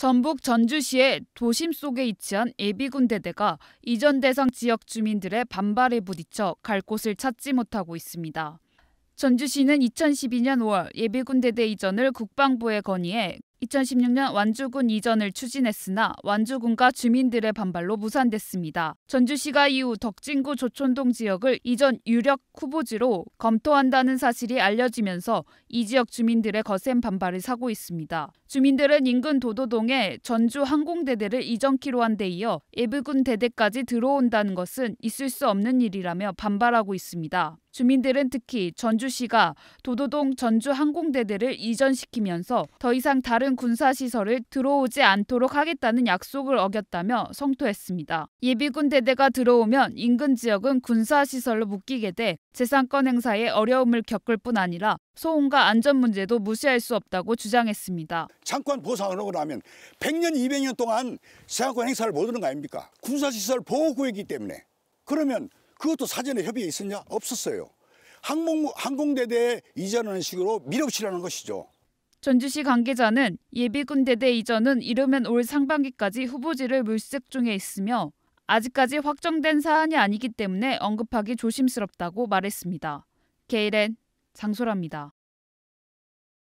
전북 전주시의 도심 속에 위치한 예비군대대가 이전 대상 지역 주민들의 반발에 부딪혀 갈 곳을 찾지 못하고 있습니다. 전주시는 2012년 5월 예비군대대 이전을 국방부에 건의해 2016년 완주군 이전을 추진했으나 완주군과 주민들의 반발로 무산됐습니다. 전주시가 이후 덕진구 조촌동 지역을 이전 유력 후보지로 검토한다는 사실이 알려지면서 이 지역 주민들의 거센 반발을 사고 있습니다. 주민들은 인근 도도동에 전주 항공대대를 이전키로 한 데 이어 예비군 대대까지 들어온다는 것은 있을 수 없는 일이라며 반발하고 있습니다. 주민들은 특히 전주시가 도도동 전주항공대대를 이전시키면서 더 이상 다른 군사시설을 들어오지 않도록 하겠다는 약속을 어겼다며 성토했습니다. 예비군 대대가 들어오면 인근 지역은 군사시설로 묶이게 돼 재산권 행사에 어려움을 겪을 뿐 아니라 소음과 안전 문제도 무시할 수 없다고 주장했습니다. 창권 보상으로 하면 100년, 200년 동안 재산권 행사를 못 하는 거 아닙니까? 군사시설 보호구역이기 때문에. 그러면 그것도 사전에 협의에 있었냐? 없었어요. 항공, 항공대대 이전하는 식으로 밀어붙이라는 것이죠. 전주시 관계자는 예비군 대대 이전은 이르면 올 상반기까지 후보지를 물색 중에 있으며 아직까지 확정된 사안이 아니기 때문에 언급하기 조심스럽다고 말했습니다. 게일엔 장소랍니다